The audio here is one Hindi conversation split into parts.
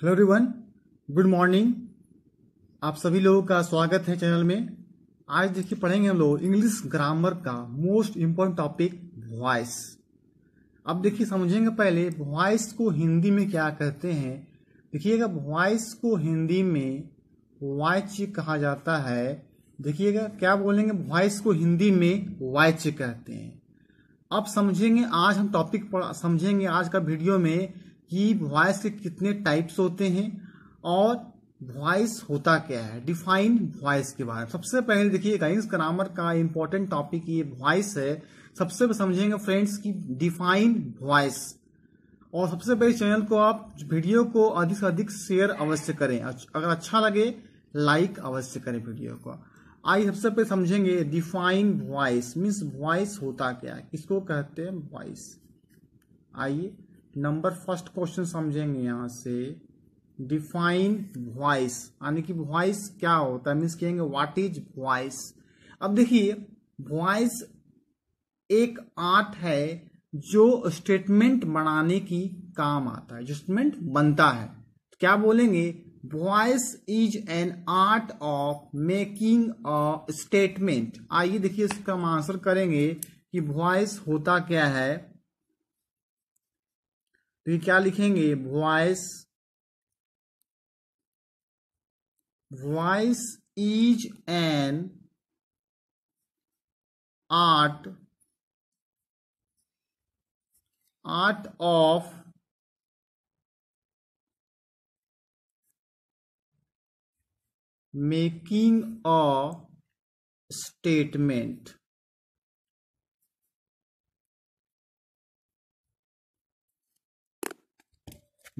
हेलो एवरीवन गुड मॉर्निंग आप सभी लोगों का स्वागत है चैनल में आज देखिए पढ़ेंगे हम लोग इंग्लिश ग्रामर का मोस्ट इम्पोर्टेंट टॉपिक वॉइस अब देखिए समझेंगे पहले वॉइस को हिंदी में क्या कहते हैं देखिएगा वॉइस को हिंदी में वाइच कहा जाता है देखिएगा क्या बोलेंगे वॉइस को हिंदी में वाइच कहते हैं अब समझेंगे आज हम टॉपिक समझेंगे आज का वीडियो में कि वॉइस के कितने टाइप्स होते हैं और वॉइस होता क्या है डिफाइन वॉइस के बारे में सबसे पहले देखिए गाइंस ग्रामर का इंपॉर्टेंट टॉपिक ये वॉइस है सबसे समझेंगे फ्रेंड्स की डिफाइन वॉइस और सबसे पहले चैनल को आप वीडियो को अधिक से अधिक शेयर अवश्य करें अगर अच्छा लगे लाइक अवश्य करें वीडियो को आइए सबसे पहले समझेंगे डिफाइन वॉइस मीन्स वॉइस होता क्या है किसको कहते हैं वॉइस आइए नंबर फर्स्ट क्वेश्चन समझेंगे यहां से डिफाइन वॉइस यानी कि वॉइस क्या होता है मीन्स कहेंगे व्हाट इज वॉइस अब देखिए वॉइस एक आर्ट है जो स्टेटमेंट बनाने की काम आता है स्टेटमेंट बनता है तो क्या बोलेंगे voice is an art of making a statement आइए देखिए इसका हम आंसर करेंगे कि वॉइस होता क्या है तो ये क्या लिखेंगे voice voice is an art art of making a statement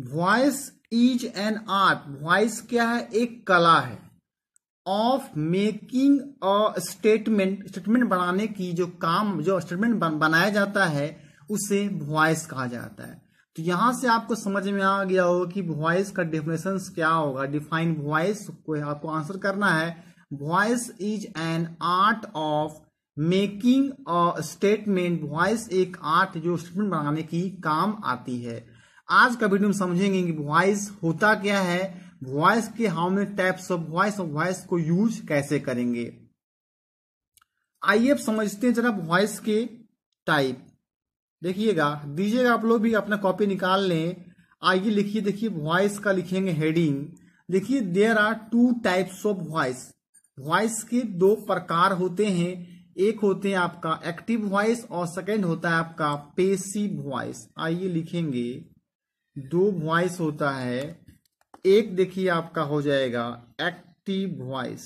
voice is an art voice क्या है एक कला है of making a statement statement बनाने की जो काम जो स्टेटमेंट बनाया जाता है उसे वॉइस कहा जाता है तो यहां से आपको समझ में आ गया हो कि वॉइस का डिफिनेशन क्या होगा डिफाइन वॉइस को आपको आंसर करना है voice is an art of making a statement voice एक आर्ट जो स्टेटमेंट बनाने की काम आती है आज का वीडियो में समझेंगे कि वॉइस होता क्या है वॉइस के how many types of voice और वॉइस को यूज कैसे करेंगे आइए समझते हैं जरा वॉइस के टाइप देखिएगा दीजिएगा आप लोग भी अपना कॉपी निकाल लें आइए लिखिए देखिए वॉइस का लिखेंगे हेडिंग देखिए there are two types of voice voice के दो प्रकार होते हैं एक होते हैं आपका एक्टिव वॉइस और सेकेंड होता है आपका पेसिव वॉइस आइए लिखेंगे दो वॉइस होता है एक देखिए आपका हो जाएगा एक्टिव वॉइस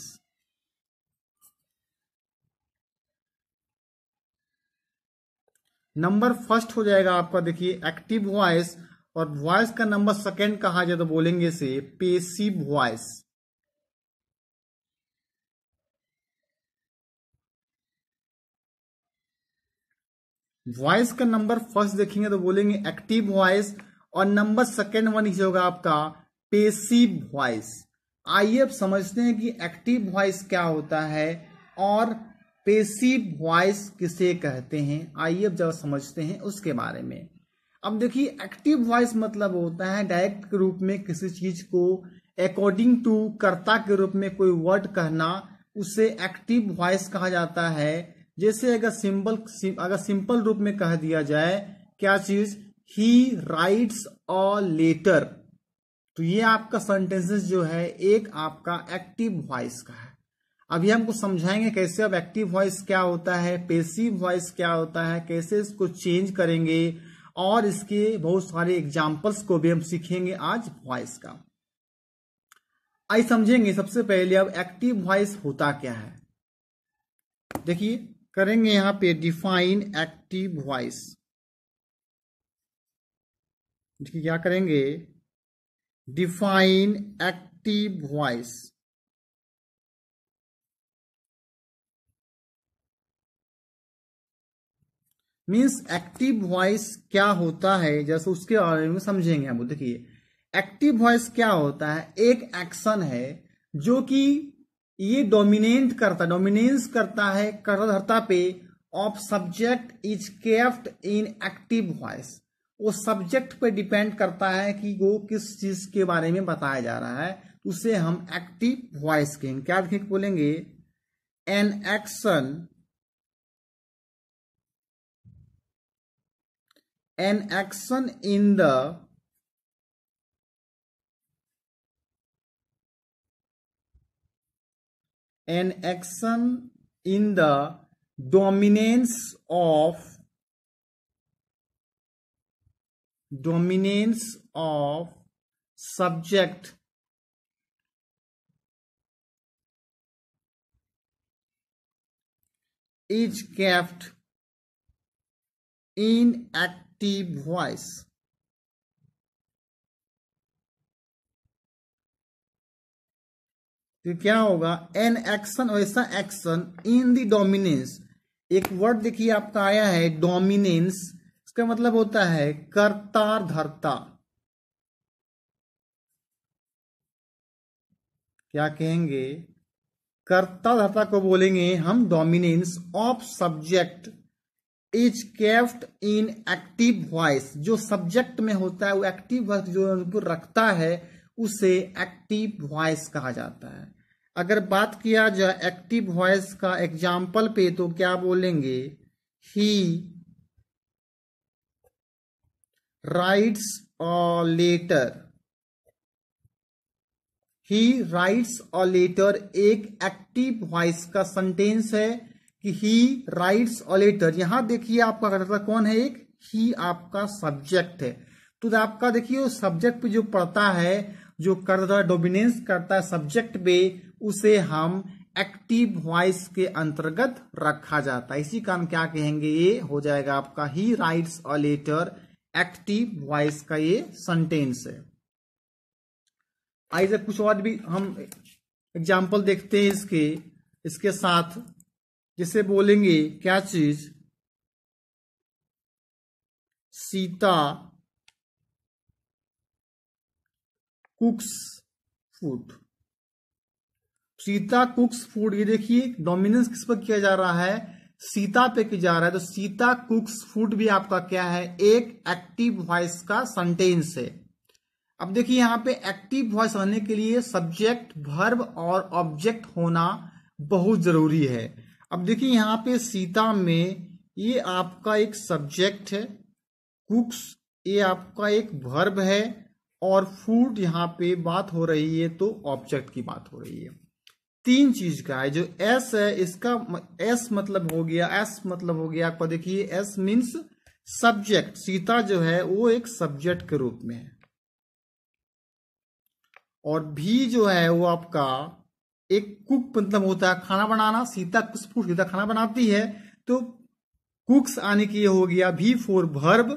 नंबर फर्स्ट हो जाएगा आपका देखिए एक्टिव वॉइस और वॉइस का नंबर सेकंड कहा जाए तो बोलेंगे से पेसिव वॉइस वॉइस का नंबर फर्स्ट देखेंगे तो बोलेंगे एक्टिव वॉइस और नंबर सेकेंड वन ही होगा आपका पेसिव वॉइस आइए अब समझते हैं कि एक्टिव वॉइस क्या होता है और पेसिव वॉइस किसे कहते हैं आइए अब जब समझते हैं उसके बारे में अब देखिए एक्टिव वॉइस मतलब होता है डायरेक्ट के रूप में किसी चीज को अकॉर्डिंग टू कर्ता के रूप में कोई वर्ड कहना उसे एक्टिव वॉइस कहा जाता है जैसे अगर सिंपल अगर सिंपल रूप में कह दिया जाए क्या चीज ही राइट्स अ लेटर तो ये आपका सेंटेंसेस जो है एक आपका एक्टिव वॉइस का है अभी हमको समझाएंगे कैसे अब एक्टिव वॉइस क्या होता है पेसिव वॉइस क्या होता है कैसे इसको चेंज करेंगे और इसके बहुत सारे एग्जाम्पल्स को भी हम सीखेंगे आज वॉइस का आई समझेंगे सबसे पहले अब एक्टिव वॉइस होता क्या है देखिए करेंगे यहां पे डिफाइन एक्टिव वॉइस क्या करेंगे define active voice means active voice क्या होता है जैसे उसके बारे में समझेंगे हम देखिए एक्टिव वॉइस क्या होता है एक एक्शन है जो कि ये डोमिनेट करता डोमिनेंस करता है कर्ता पे of subject is kept in active voice वो सब्जेक्ट पे डिपेंड करता है कि वो किस चीज के बारे में बताया जा रहा है तो उसे हम एक्टिव वॉइस कहेंगे क्या लिखेंगे बोलेंगे an action an action in the an action in the dominance of dominance of subject is kept in active voice तो क्या होगा एन एक्शन ऐसा एक्शन इन द डोमिनेंस एक वर्ड देखिए आपका आया है डोमिनेंस इसका मतलब होता है कर्ता धरता क्या कहेंगे कर्ता धर्ता को बोलेंगे हम dominance of subject is kept in active voice जो सब्जेक्ट में होता है वो एक्टिव वर्क जो रखता है उसे एक्टिव वॉइस कहा जाता है अगर बात किया जाए एक्टिव वॉइस का एग्जाम्पल पे तो क्या बोलेंगे he writes a letter he writes a letter एक एक्टिव वॉइस का सेंटेंस है कि ही राइट्स अ लेटर यहां देखिए आपका करता कौन है एक ही आपका सब्जेक्ट है तो आपका देखिए सब्जेक्ट पे जो पढ़ता है जो करता है डोमिनेंस करता है सब्जेक्ट पे उसे हम एक्टिव वॉइस के अंतर्गत रखा जाता है इसी कारण क्या कहेंगे ये हो जाएगा आपका he writes a letter active voice का ये सेंटेंस है आइए कुछ और भी हम एग्जाम्पल देखते हैं इसके इसके साथ जिसे बोलेंगे क्या चीज Sita cooks food Sita cooks food ये देखिए डोमिनेंस किस पर किया जा रहा है सीता पे की जा रहा है तो सीता कुक्स फूड भी आपका क्या है एक एक्टिव वॉइस का सेंटेंस है अब देखिए यहां पे एक्टिव वॉइस होने के लिए सब्जेक्ट भर्ब और ऑब्जेक्ट होना बहुत जरूरी है अब देखिए यहां पे सीता में ये आपका एक सब्जेक्ट है कुक्स ये आपका एक वर्ब है और फूड यहाँ पे बात हो रही है तो ऑब्जेक्ट की बात हो रही है तीन चीज का है जो एस है इसका एस मतलब हो गया एस मतलब हो गया आपका देखिए एस मीन्स सब्जेक्ट सीता जो है वो एक सब्जेक्ट के रूप में है और भी जो है वो आपका एक कुक मतलब होता है खाना बनाना सीता कुछ सीता खाना बनाती है तो कुक्स आने की हो गया भी फोर भर्ब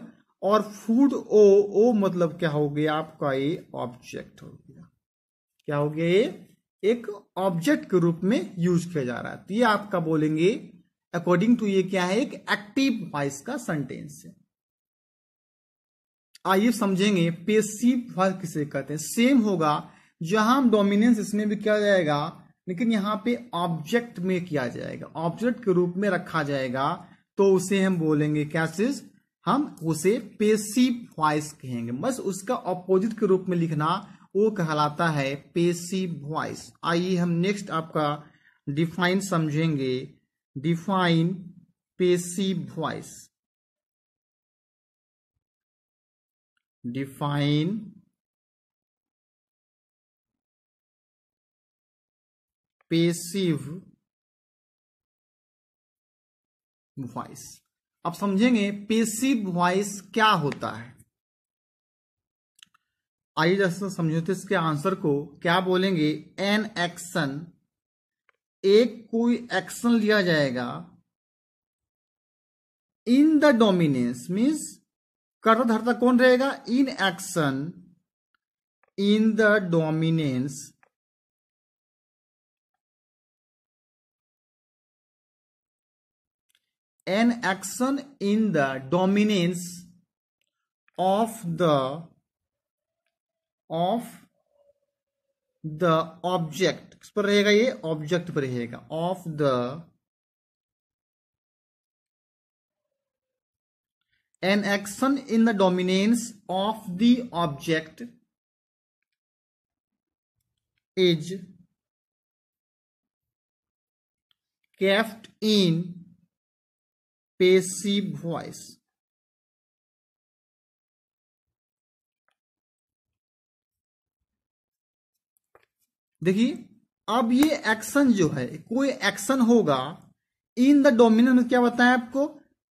और फूड ओ ओ मतलब क्या हो गया आपका ये ऑब्जेक्ट हो गया क्या हो गया ये एक ऑब्जेक्ट के रूप में यूज किया जा रहा है तो ये आपका बोलेंगे अकॉर्डिंग टू ये क्या है एक एक्टिव वॉइस का सेंटेंस है आइए समझेंगे पेसिव वॉइस किसे कहते हैं सेम होगा जहां डोमिनेंस इसमें भी किया जाएगा लेकिन यहां पे ऑब्जेक्ट में किया जाएगा ऑब्जेक्ट के रूप में रखा जाएगा तो उसे हम बोलेंगे क्या चीज हम उसे पेसिव वॉइस कहेंगे बस उसका ऑपोजिट के रूप में लिखना वो कहलाता है पेसिव वॉइस आइए हम नेक्स्ट आपका डिफाइन समझेंगे define passive voice define passive voice अब समझेंगे पेसिव वॉइस क्या होता है आइए समझो समझौते इसके आंसर को क्या बोलेंगे एन एक्शन एक कोई एक्शन लिया जाएगा इन द डोमिनेंस मीन्स कर्ता धर्ता कौन रहेगा in action in the dominance an action in the dominance of the of the object किस पर रहेगा ये ऑब्जेक्ट पर रहेगा of the an action in the dominance of the object is kept in passive voice देखिए अब ये एक्शन जो है कोई एक्शन होगा इन द डोमिन क्या बताया आपको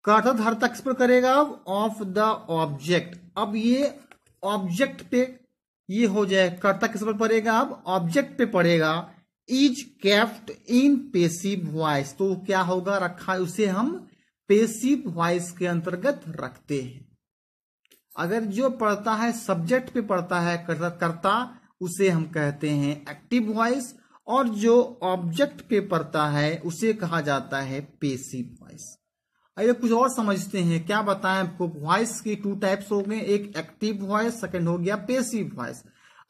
कर्ता धर्ता किस पर करेगा ऑफ द ऑब्जेक्ट अब ये ऑब्जेक्ट पे ये हो जाए कर्ता किस पर पड़ेगा अब ऑब्जेक्ट पे पड़ेगा is kept in passive voice तो क्या होगा रखा उसे हम पेसिव वॉइस के अंतर्गत रखते हैं अगर जो पढ़ता है सब्जेक्ट पे पढ़ता है कर्ता उसे हम कहते हैं एक्टिव वॉइस और जो ऑब्जेक्ट पे पड़ता है उसे कहा जाता है पेसिव वॉइस आइए कुछ और समझते हैं क्या बताएं आपको वॉइस के टू टाइप्स हो गए एक एक्टिव वॉइस सेकंड हो गया पेसिव वॉइस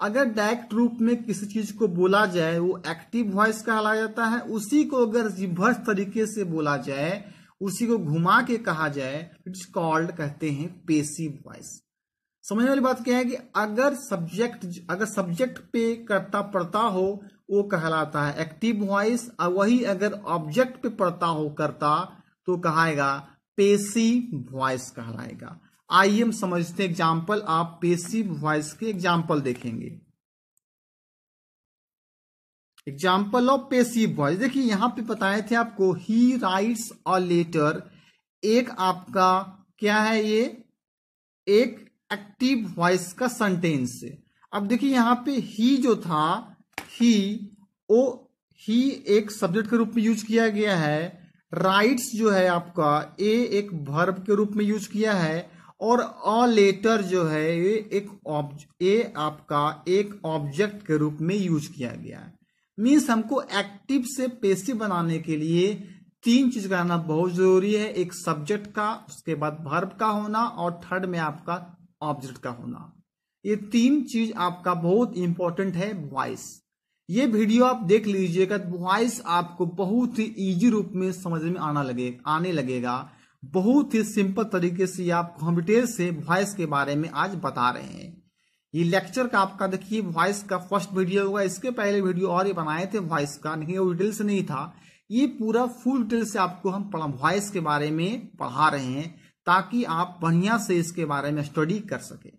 अगर डायरेक्ट रूप में किसी चीज को बोला जाए वो एक्टिव वॉइस कहा जाता है उसी को अगर रिवर्स तरीके से बोला जाए उसी को घुमा के कहा जाए इट्स कॉल्ड कहते हैं पेसिव वॉइस समझने वाली बात क्या है कि अगर सब्जेक्ट अगर सब्जेक्ट पे करता पड़ता हो वो कहलाता है एक्टिव वॉइस और वही अगर ऑब्जेक्ट पे पड़ता हो करता तो कहाएगा पेसी वॉइस कहलाएगा आइए हम समझते एग्जाम्पल आप पेसी वॉइस के एग्जाम्पल देखेंगे एग्जाम्पल ऑफ पेसिव वॉइस देखिए यहां पे बताए थे आपको ही राइट्स और लेटर एक आपका क्या है ये एक एक्टिव वॉइस का सेंटेंस से अब देखिए यहाँ पे ही जो था ही ओ ही एक सब्जेक्ट के रूप में यूज किया गया है राइट्स जो है आपका ए एक भर्ब के रूप में यूज किया है और अ लेटर जो है ये एक ए आपका एक ऑब्जेक्ट के रूप में यूज किया गया है मीन्स हमको एक्टिव से पेसिव बनाने के लिए तीन चीज का आना बहुत जरूरी है एक सब्जेक्ट का उसके बाद भर्ब का होना और थर्ड में आपका ऑब्जेक्ट का होना ये तीन चीज आपका बहुत इंपॉर्टेंट है वॉइस ये वीडियो आप देख लीजिएगा तो वॉइस आपको बहुत ही इजी रूप में समझ में आना लगे आने लगेगा बहुत ही सिंपल तरीके से आप कंप्यूटर से वॉइस के बारे में आज बता रहे हैं ये लेक्चर का आपका देखिए वॉइस का फर्स्ट वीडियो होगा इसके पहले वीडियो और ही बनाए थे वॉइस का नहीं वो डिटेल्स नहीं था ये पूरा फुल डिटेल से आपको हम वॉइस के बारे में पढ़ा रहे हैं ताकि आप बढ़िया से इसके बारे में स्टडी कर सके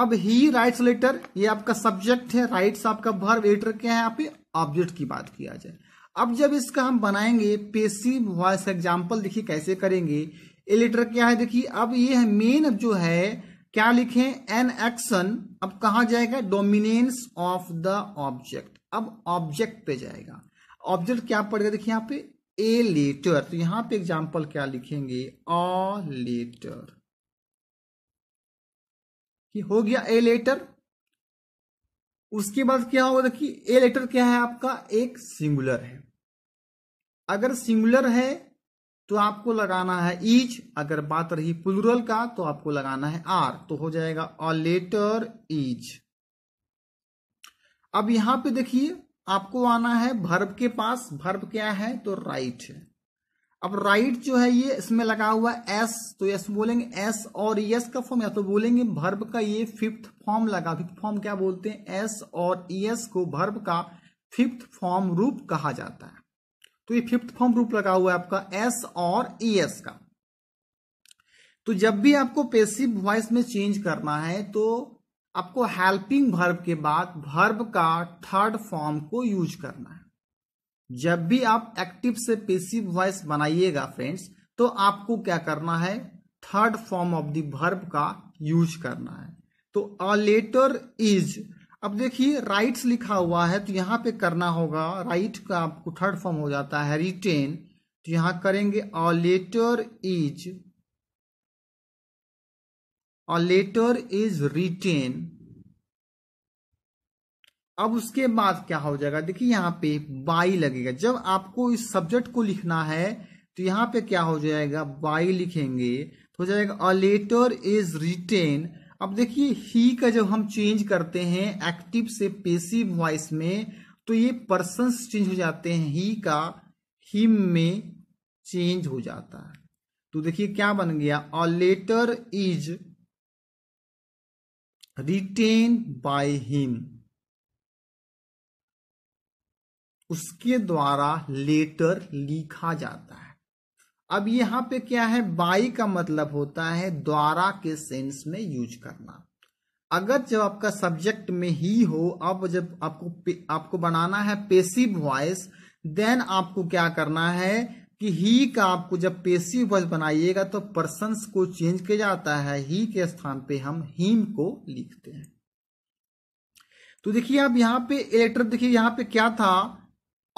अब ही राइट्स लेटर ये आपका सब्जेक्ट है राइट्स आपका भर लेटर क्या है आप ऑब्जेक्ट की बात किया जाए अब जब इसका हम बनाएंगे पेसिव वॉइस एग्जाम्पल देखिए कैसे करेंगे ए लेटर क्या है देखिए अब ये है मेन जो है क्या लिखें एन एक्शन अब कहा जाएगा डोमिनेंस ऑफ द ऑब्जेक्ट अब ऑब्जेक्ट पे जाएगा ऑब्जेक्ट क्या पड़ेगा देखिए यहाँ पे ए लेटर तो यहां पे एग्जाम्पल क्या लिखेंगे अ लेटर कि हो गया ए लेटर उसके बाद क्या होगा देखिए ए लेटर क्या है आपका एक सिंगुलर है अगर सिंगुलर है तो आपको लगाना है ईच अगर बात रही प्लूरल का तो आपको लगाना है आर तो हो जाएगा अ लेटर ईच अब यहां पे देखिए आपको आना है भर्ब के पास भर्ब क्या है तो राइट है अब राइट जो है ये इसमें लगा हुआ एस तो यस बोलेंगे एस और यस का फॉर्म या तो बोलेंगे भर्ब का ये फिफ्थ फॉर्म लगा फिफ्थ फॉर्म क्या बोलते हैं एस और यस को भर्ब का फिफ्थ फॉर्म रूप कहा जाता है तो ये फिफ्थ फॉर्म रूप लगा हुआ है आपका एस और यस का तो जब भी आपको पेसिव वॉइस में चेंज करना है तो आपको हेल्पिंग भर्व के बाद भर्व का थर्ड फॉर्म को यूज करना है जब भी आप एक्टिव से पेसिव वॉइस बनाइएगा फ्रेंड्स तो आपको क्या करना है third form of the verb का यूज करना है तो अ लेटर इज अब देखिए राइट्स लिखा हुआ है तो यहां पे करना होगा राइट का आपको थर्ड फॉर्म हो जाता है रिटेन तो यहां करेंगे अ लेटर इज और लेटर इज रिटेन अब उसके बाद क्या हो जाएगा देखिए यहां पे बाई लगेगा जब आपको इस सब्जेक्ट को लिखना है तो यहां पे क्या हो जाएगा बाई लिखेंगे तो हो जाएगा अ लेटर इज रिटेन अब देखिए ही का जब हम चेंज करते हैं एक्टिव से पेसिव वॉइस में तो ये पर्सन चेंज हो जाते हैं ही का हिम में चेंज हो जाता है तो देखिए क्या बन गया a letter is written by him उसके द्वारा लेटर लिखा जाता है अब यहां पे क्या है बाई का मतलब होता है द्वारा के सेंस में यूज करना अगर जब आपका सब्जेक्ट में ही हो अब जब आपको आपको बनाना है पेसिव वॉइस देन आपको क्या करना है कि ही का आपको जब पेशी वज बनाइएगा तो पर्सन को चेंज किया जाता है ही के स्थान पे हम हीम को लिखते हैं तो देखिए आप यहां पे इलेक्टर देखिए यहां पे क्या था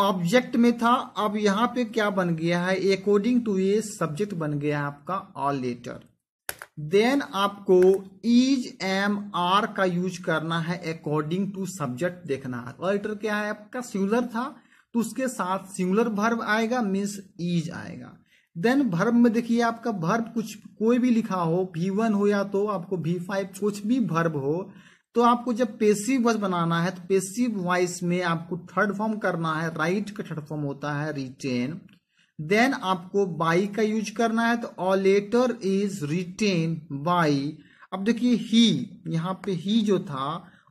ऑब्जेक्ट में था अब यहां पे क्या बन गया है अकॉर्डिंग टू ये सब्जेक्ट बन गया है आपका ऑल लेटर देन आपको इज एम आर का यूज करना है अकॉर्डिंग टू सब्जेक्ट देखना है ऑल लेटर क्या है आपका सिंगुलर था तो उसके साथ सिंगुलर भर्व आएगा मीन्स इज आएगा देन भर्व में देखिए आपका भर्व कुछ कोई भी लिखा हो भी वन हो या तो आपको भी फाइव कुछ भी भर्व हो तो आपको जब पेसिव वॉइस बनाना है तो पेसिव वॉइस में आपको थर्ड फॉर्म करना है राइट का थर्ड फॉर्म होता है रिटेन देन आपको बाई का यूज करना है तो all letter is written by अब देखिए ही यहां पे ही जो था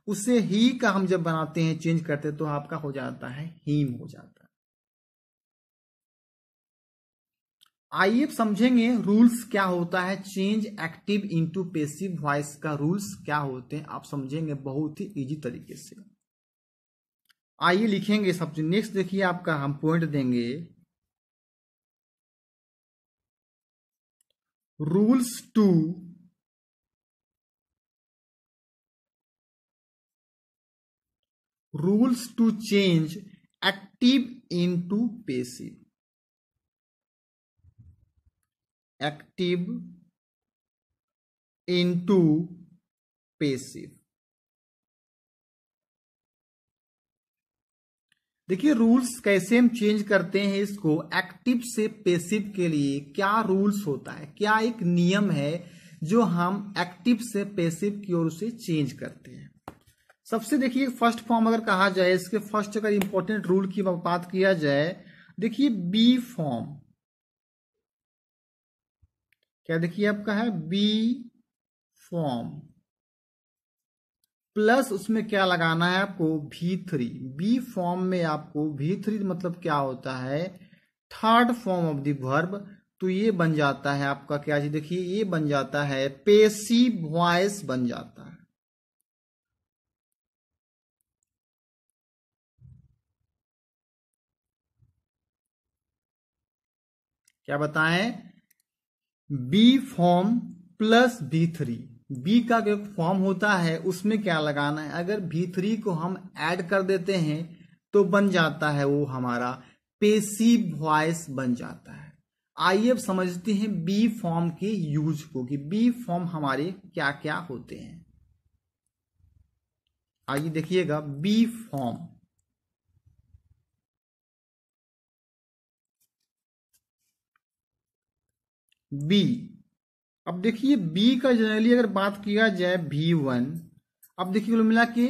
उससे ही का हम जब बनाते हैं चेंज करते हैं तो आपका हो जाता है हीम हो जाता है आइए समझेंगे रूल्स क्या होता है change active into passive voice का रूल्स क्या होते हैं आप समझेंगे बहुत ही इजी तरीके से आइए लिखेंगे सब नेक्स्ट देखिए आपका हम पॉइंट देंगे rules to rules to change active into passive active into passive देखिए रूल्स कैसे हम चेंज करते हैं इसको एक्टिव से पेसिव के लिए क्या रूल्स होता है क्या एक नियम है जो हम एक्टिव से पेसिव की ओर से चेंज करते हैं सबसे देखिए फर्स्ट फॉर्म अगर कहा जाए इसके फर्स्ट अगर इंपॉर्टेंट रूल की बात किया जाए देखिए बी फॉर्म क्या देखिए आपका है बी फॉर्म प्लस उसमें क्या लगाना है आपको भी थ्री बी फॉर्म में आपको भी थ्री मतलब क्या होता है third form of the verb तो ये बन जाता है आपका क्या जी देखिए ये बन जाता है पेसी वॉइस बन जाता है क्या बताएं be form plus V three be का जो फॉर्म होता है उसमें क्या लगाना है अगर बी थ्री को हम ऐड कर देते हैं तो बन जाता है वो हमारा पेसिव वॉइस बन जाता है आइए अब समझते हैं बी फॉर्म के यूज को कि बी फॉर्म हमारे क्या क्या होते हैं आइए देखिएगा बी फॉर्म बी अब देखिए बी का जनरली अगर बात किया जाए भी वन अब देखिए कुल मिला के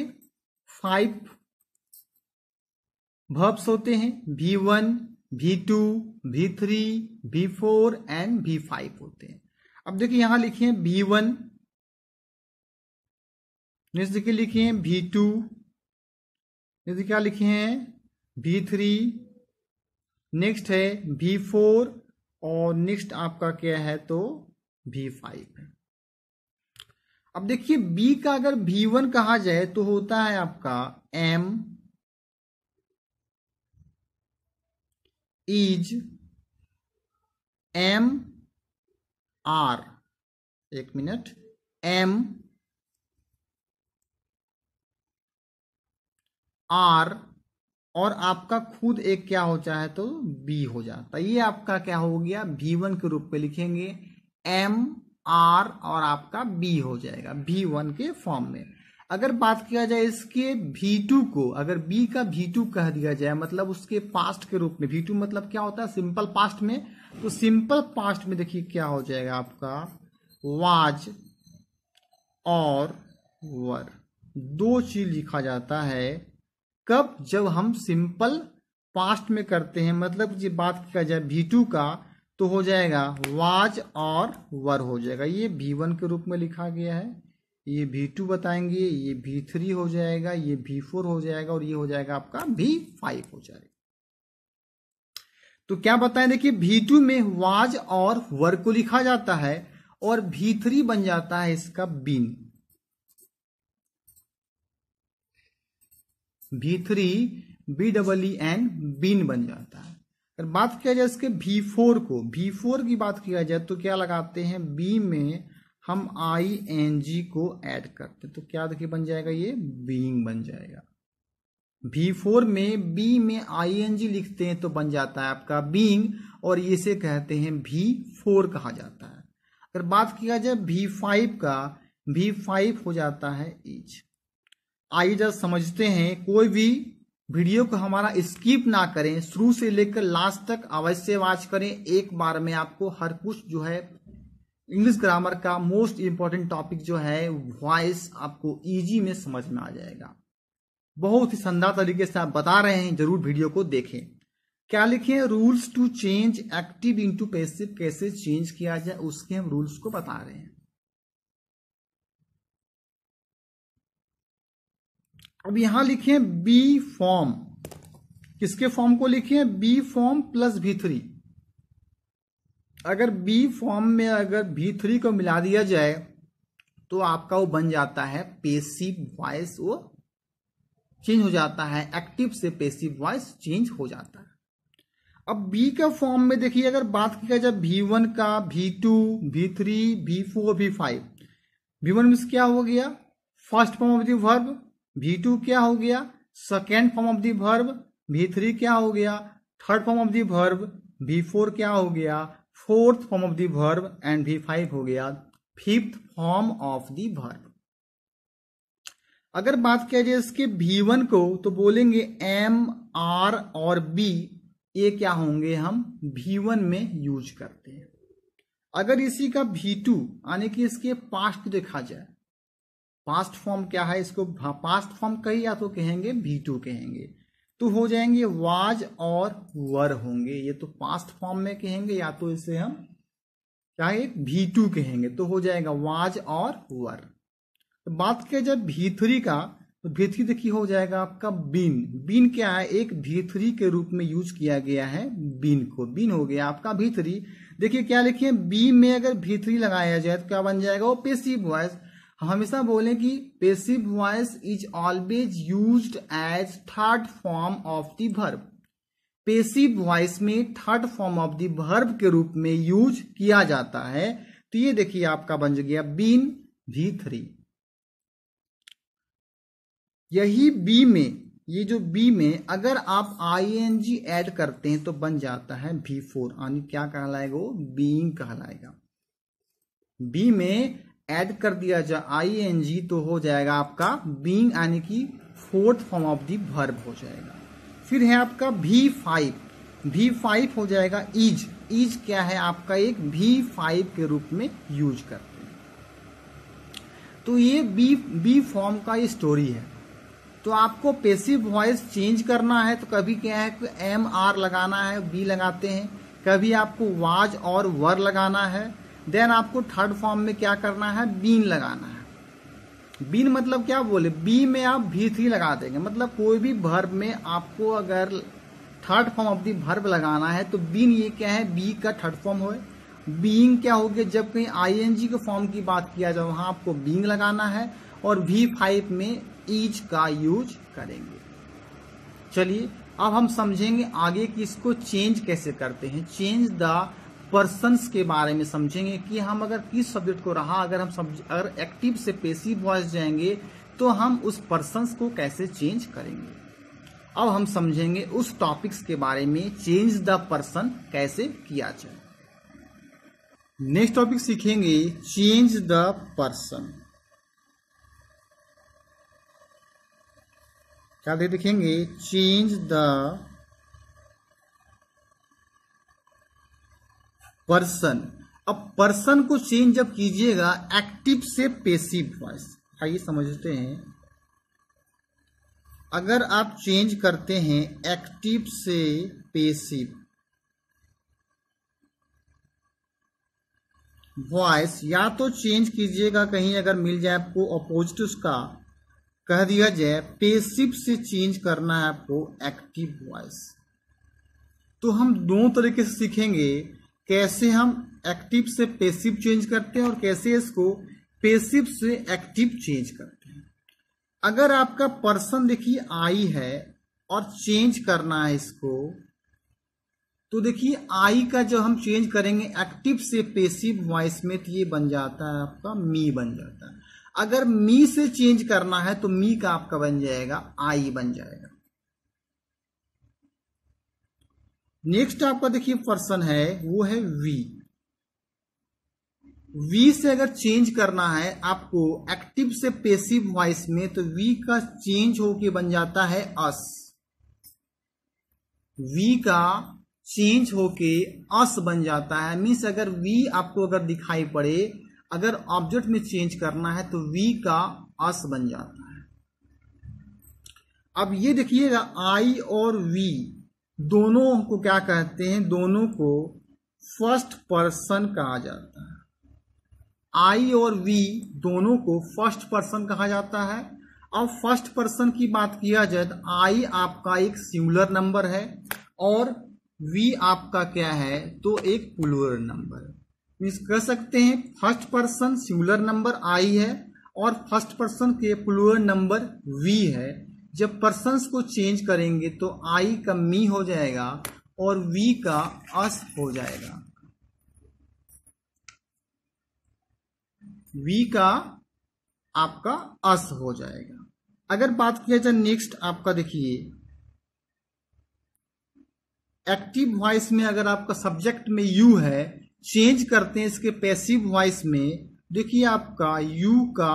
फाइव भर्ब्स होते हैं भी वन भी टू भी थ्री भी फोर एंड भी फाइव होते हैं अब देखिए यहां लिखे हैं भी वन नेक्स्ट देखिए लिखे हैं भी टू नेक्स्ट क्या लिखे हैं भी थ्री नेक्स्ट है भी फोर और नेक्स्ट आपका क्या है तो भी फाइव है अब देखिए बी का अगर भी वन कहा जाए तो होता है आपका एम इज एम आर एक मिनट एम आर और आपका खुद एक क्या हो है तो बी हो जाता ये आपका क्या हो गया भी वन के रूप में लिखेंगे एम आर और आपका बी हो जाएगा भी वन के फॉर्म में अगर बात किया जाए इसके भी टू को अगर बी का भी टू कह दिया जाए मतलब उसके पास्ट के रूप में भी टू मतलब क्या होता है सिंपल पास्ट में तो सिंपल पास्ट में देखिए क्या हो जाएगा आपका वाज और वर दो चीज लिखा जाता है कब जब हम सिंपल पास्ट में करते हैं मतलब जी बात किया जाए भी टू का तो हो जाएगा वाज और वर हो जाएगा ये भी वन के रूप में लिखा गया है ये भी टू बताएंगे ये भी थ्री हो जाएगा ये भी फोर हो जाएगा और ये हो जाएगा आपका भी फाइव हो जाएगा तो क्या बताएं देखिए भी टू में वाज और वर को लिखा जाता है और भी थ्री बन जाता है इसका बीन भी three B double E N been बन जाता है अगर बात किया जाए इसके भी फोर को भी फोर की बात किया जाए तो क्या लगाते हैं बी में हम आई एन जी को ऐड करते तो क्या देखिए बन जाएगा ये बींग बन जाएगा भी फोर में बी में आई एन जी लिखते हैं तो बन जाता है आपका बींग और इसे कहते हैं भी फोर कहा जाता है अगर बात किया जाए भी फाइव का भी फाइव हो जाता है इज आइए जब समझते हैं कोई भी वीडियो को हमारा स्किप ना करें शुरू से लेकर लास्ट तक अवश्य वाच करें एक बार में आपको हर कुछ जो है इंग्लिश ग्रामर का मोस्ट इंपॉर्टेंट टॉपिक जो है वॉइस आपको इजी में समझ में आ जाएगा बहुत ही शानदार तरीके से आप बता रहे हैं जरूर वीडियो को देखें क्या लिखे rules to change active into passive कैसे चेंज किया जाए उसके हम रूल्स को बता रहे हैं अब यहां लिखे बी फॉर्म किसके फॉर्म को लिखे be form plus V three अगर बी फॉर्म में अगर भी थ्री को मिला दिया जाए तो आपका वो बन जाता है पेसिव वॉइस वो चेंज हो जाता है एक्टिव से पेसिव वॉइस चेंज हो जाता है अब बी का फॉर्म में देखिए अगर बात की जाए भी वन का भी टू भी थ्री भी फोर भी फाइव भी वन मीन क्या हो गया first form of the verb V two क्या हो गया second form of the verb V three क्या हो गया third form of the verb V four क्या हो गया fourth form of the verb and V five हो गया fifth form of the verb अगर बात किया जाए इसके भी वन को तो बोलेंगे एम आर और बी ये क्या होंगे हम भी वन में यूज करते हैं अगर इसी का भी टू यानी कि इसके पास्ट देखा जाए पास्ट फॉर्म क्या है इसको हाँ, पास्ट फॉर्म कही या तो कहेंगे भी टू कहेंगे तो हो जाएंगे वाज और वर होंगे ये तो पास्ट फॉर्म में कहेंगे या तो इसे हम क्या है भी टू कहेंगे तो हो जाएगा वाज और वर तो बात किया जब भी थ्री का तो भी थ्री देखिए हो जाएगा आपका बीन बीन क्या है एक भी थ्री के रूप में यूज किया गया है बीन को बीन हो गया आपका भी थ्री देखिए क्या लिखिए बी में अगर भी थ्री लगाया जाए तो क्या बन जाएगा वो पेसिव वॉइस हमेशा बोले कि passive voice is always use as third form of the verb passive voice में third form of the verb के रूप में यूज किया जाता है तो ये देखिए आपका बन गया बीन भी थ्री यही बी में ये जो बी में अगर आप आई एन जी एड करते हैं तो बन जाता है भी फोर यानी क्या कहलाएगा वो बीन कहलाएगा बी में ऐड कर दिया जाए आई एन जी तो हो जाएगा आपका बींग यानी कि fourth form of the verb हो जाएगा फिर है आपका भी फाइव भी फाइव हो जाएगा इज इज क्या है आपका एक भी फाइव के रूप में यूज करते हैं तो ये बी बी फॉर्म का ये स्टोरी है तो आपको पेसिव वॉइस चेंज करना है तो कभी क्या है कि एम आर लगाना है बी लगाते हैं कभी आपको वाज और वर लगाना है देन आपको थर्ड फॉर्म में क्या करना है बीन लगाना है बीन मतलब क्या बोले बी में आप भी थ्री लगा देंगे मतलब कोई भी भर्ब में आपको अगर third form of the verb लगाना है तो बीन ये क्या है बी का थर्ड फॉर्म हो बींग क्या हो गया जब कहीं आईएनजी के फॉर्म की बात किया जाए वहां आपको बींग लगाना है और वी फाइव में ईच का यूज करेंगे चलिए अब हम समझेंगे आगे कि इसको चेंज कैसे करते हैं चेंज द पर्सन्स के बारे में समझेंगे कि हम अगर किस सब्जेक्ट को रहा अगर हम सब्ज, अगर एक्टिव से पेसिव वॉइस जाएंगे तो हम उस पर्सन्स को कैसे चेंज करेंगे अब हम समझेंगे उस टॉपिक्स के बारे में चेंज द पर्सन कैसे किया जाए नेक्स्ट टॉपिक सीखेंगे चेंज द पर्सन क्या देखेंगे चेंज द पर्सन अब पर्सन को चेंज जब कीजिएगा एक्टिव से पेसिव वॉइस आइए समझते हैं अगर आप चेंज करते हैं एक्टिव से पेसिव वॉइस या तो चेंज कीजिएगा कहीं अगर मिल जाए आपको अपोजिट उसका कह दिया जाए पेसिव से चेंज करना है आपको एक्टिव वॉइस तो हम दोनों तरीके से सीखेंगे कैसे हम एक्टिव से पेसिव चेंज करते हैं और कैसे इसको पेसिव से एक्टिव चेंज करते हैं अगर आपका पर्सन देखिए आई है और चेंज करना है इसको तो देखिए आई का जो हम चेंज करेंगे एक्टिव से पेसिव वॉइस में तो ये बन जाता है आपका मी बन जाता है अगर मी से चेंज करना है तो मी का आपका बन जाएगा आई बन जाएगा नेक्स्ट आपका देखिए पर्सन है वो है वी वी से अगर चेंज करना है आपको एक्टिव से पेसिव वॉइस में तो वी का चेंज होके बन जाता है अस वी का चेंज होके अस बन जाता है मीन्स अगर वी आपको अगर दिखाई पड़े अगर ऑब्जेक्ट में चेंज करना है तो वी का अस बन जाता है अब ये देखिएगा आई और वी दोनों को क्या कहते हैं दोनों को फर्स्ट पर्सन कहा जाता है आई और वी दोनों को फर्स्ट पर्सन कहा जाता है अब फर्स्ट पर्सन की बात किया जाए तो आई आपका एक सिंगुलर नंबर है और वी आपका क्या है तो एक पुलर नंबर है मीन्स कह सकते हैं first person singular number I है और फर्स्ट पर्सन के पुलर नंबर वी है जब पर्सन को चेंज करेंगे तो आई का मी हो जाएगा और वी का अस हो जाएगा वी का आपका अस हो जाएगा अगर बात किया जाए नेक्स्ट आपका देखिए एक्टिव वॉइस में अगर आपका सब्जेक्ट में यू है चेंज करते हैं इसके पैसिव वॉइस में देखिए आपका यू का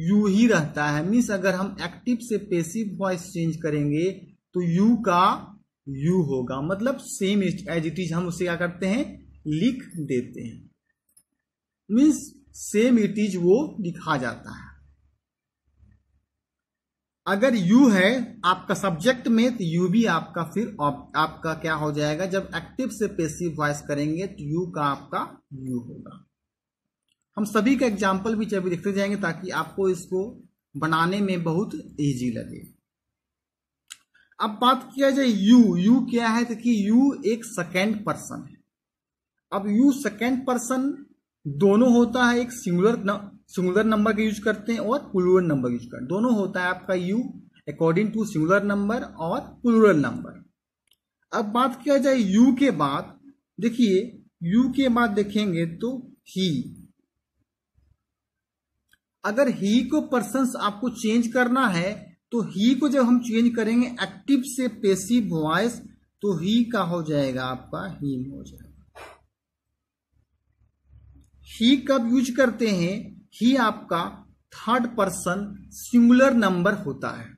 यू ही रहता है मीन्स अगर हम एक्टिव से पेसिव वॉइस चेंज करेंगे तो यू का यू होगा मतलब सेम एज इट इज हम उसे क्या करते हैं लिख देते हैं मीन्स सेम इट इज वो लिखा जाता है अगर यू है आपका सब्जेक्ट में तो यू भी आपका फिर आप, आपका क्या हो जाएगा जब एक्टिव से पेसिव वॉइस करेंगे तो यू का आपका यू होगा हम सभी का एग्जाम्पल भी जब देखते जाएंगे ताकि आपको इसको बनाने में बहुत ईजी लगे अब बात किया जाए यू यू क्या है तो कि यू एक सेकेंड पर्सन है अब यू सेकेंड पर्सन दोनों होता है एक सिंगुलर सिंगुलर नंबर का यूज करते हैं और पुलुरल नंबर यूज करते हैं दोनों होता है आपका you according to singular number और पुलुरल नंबर अब बात किया जाए यू के बाद देखिए यू के बाद देखेंगे तो ही अगर ही को पर्सन आपको चेंज करना है तो ही को जब हम चेंज करेंगे एक्टिव से पेसिव वॉइस तो ही का हो जाएगा आपका ही हो जाएगा ही कब यूज करते हैं ही आपका थर्ड पर्सन सिंगुलर नंबर होता है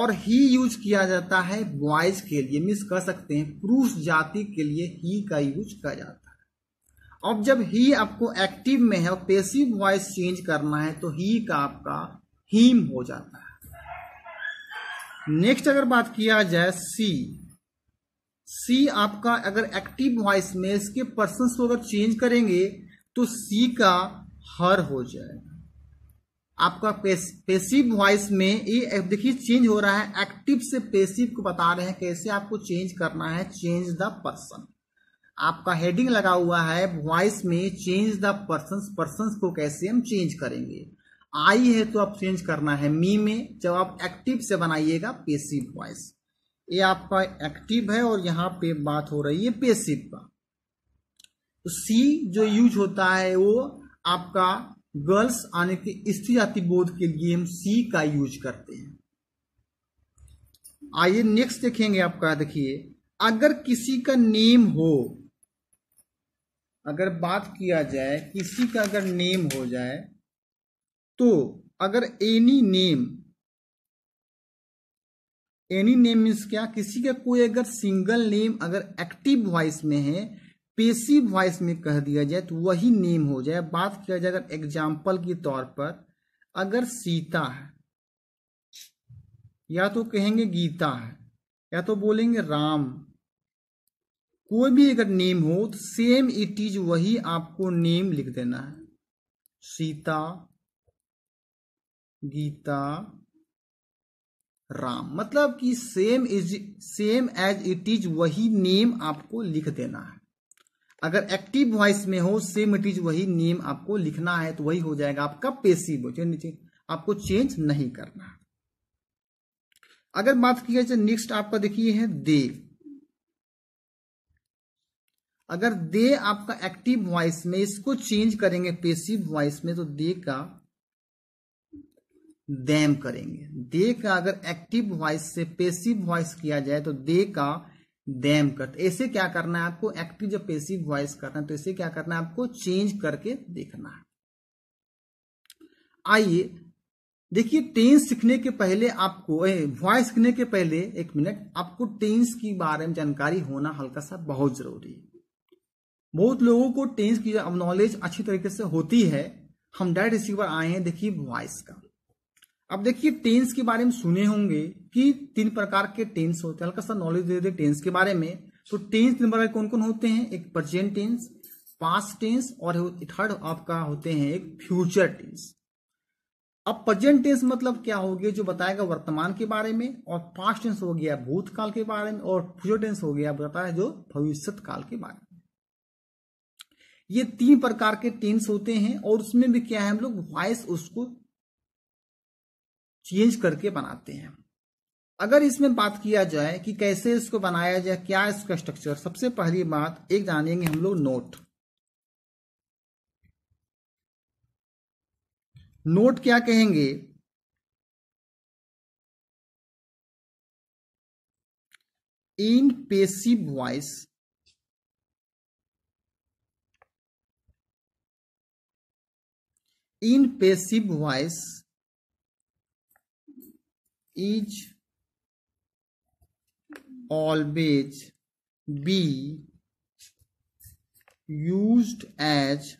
और ही यूज किया जाता है बॉयज के लिए मिस कह सकते हैं पुरुष जाति के लिए ही का यूज किया जाता है अब जब ही आपको एक्टिव में है और पेसिव वॉइस चेंज करना है तो ही का आपका हीम हो जाता है नेक्स्ट अगर बात किया जाए सी सी आपका अगर एक्टिव वॉइस में इसके पर्सन को अगर चेंज करेंगे तो सी का हर हो जाएगा आपका पेस, पेसिव वॉइस में ये देखिए चेंज हो रहा है एक्टिव से पेसिव को बता रहे हैं कैसे आपको चेंज करना है चेंज द पर्सन आपका हेडिंग लगा हुआ है वॉइस में चेंज द पर्सन पर्सन को कैसे हम चेंज करेंगे आई है तो आप चेंज करना है मी में जब आप एक्टिव से बनाइएगा पेसिव वॉइस ये आपका एक्टिव है और यहाँ पे बात हो रही है पेसिव का सी तो जो यूज होता है वो आपका गर्ल्स आने के स्त्री जाति बोध के लिए हम सी का यूज करते हैं आइए नेक्स्ट देखेंगे आपका देखिए अगर किसी का नेम हो अगर बात किया जाए किसी का अगर नेम हो जाए तो अगर any name any name means क्या किसी का कोई अगर सिंगल नेम अगर एक्टिव वॉइस में है पेसिव वॉइस में कह दिया जाए तो वही नेम हो जाए बात किया जाए अगर एग्जाम्पल के तौर पर अगर सीता है या तो कहेंगे गीता है या तो बोलेंगे राम कोई भी अगर नेम हो तो सेम इट इज वही आपको नेम लिख देना है सीता गीता राम मतलब कि same is same as it is वही नेम आपको लिख देना है अगर एक्टिव वॉइस में हो सेम इट इज वही नेम आपको लिखना है तो वही हो जाएगा आपका पेसिव नीचे आपको चेंज नहीं करना है अगर बात की जाए नेक्स्ट आपका देखिए है दे अगर दे आपका एक्टिव वॉइस में इसको चेंज करेंगे पेसिव वॉइस में तो दे का देम करेंगे दे का अगर एक्टिव वॉइस से पेसिव वॉइस किया जाए तो दे का देम करते तो ऐसे क्या करना है आपको एक्टिव जब पेसिव वॉइस करना है तो ऐसे क्या करना है आपको चेंज करके देखना है आइए देखिए टेंस सीखने के पहले आपको वॉइस सीखने के पहले एक मिनट आपको टेंस के बारे में जानकारी होना हल्का सा बहुत जरूरी है बहुत लोगों को टेंस की नॉलेज अच्छी तरीके से होती है हम डायरेक्ट रिसीवर आए हैं देखिए वॉइस का अब देखिए टेंस के बारे में सुने होंगे कि तीन प्रकार के टेंस होते हैं हल्का सा नॉलेज दे दे टेंस के बारे में तो टेंस तीन प्रकार कौन कौन होते हैं एक प्रजेंट टेंस पास्ट टेंस और थर्ड आपका होते हैं एक फ्यूचर टेंस अब प्रजेंट टेंस मतलब क्या हो गया जो बताएगा वर्तमान के बारे में और पास्ट टेंस हो गया भूतकाल के बारे में और फ्यूचर टेंस हो गया बताया जो भविष्य काल के बारे में ये तीन प्रकार के टेंस होते हैं और उसमें भी क्या है हम लोग वॉइस उसको चेंज करके बनाते हैं अगर इसमें बात किया जाए कि कैसे इसको बनाया जाए क्या इसका स्ट्रक्चर सबसे पहली बात एक जानेंगे हम लोग नोट नोट क्या कहेंगे in passive voice in passive voice is always be use as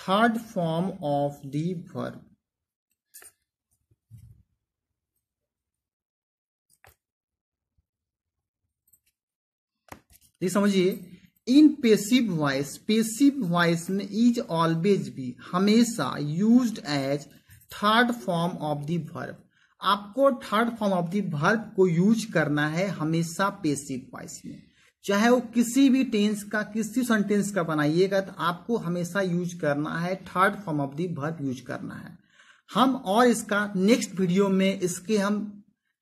third form of the verb समझिए in passive voice passive voice में इज ऑलवेज भी हमेशा use as third form of the verb आपको third form of the verb को यूज करना है हमेशा पेसिव वॉइस में चाहे वो किसी भी टेंस का किसी सेंटेंस का बनाइएगा तो आपको हमेशा यूज करना है third form of the verb use करना है हम और इसका नेक्स्ट वीडियो में इसके हम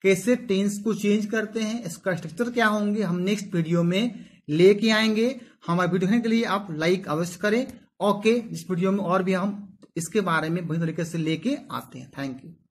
कैसे टेंस को चेंज करते हैं इसका स्ट्रक्चर क्या होंगे हम नेक्स्ट वीडियो में लेके आएंगे हमारे वीडियो देखने के लिए आप लाइक अवश्य करें ओके इस वीडियो में और भी हम इसके बारे में बहुत तरीके से लेके आते हैं थैंक यू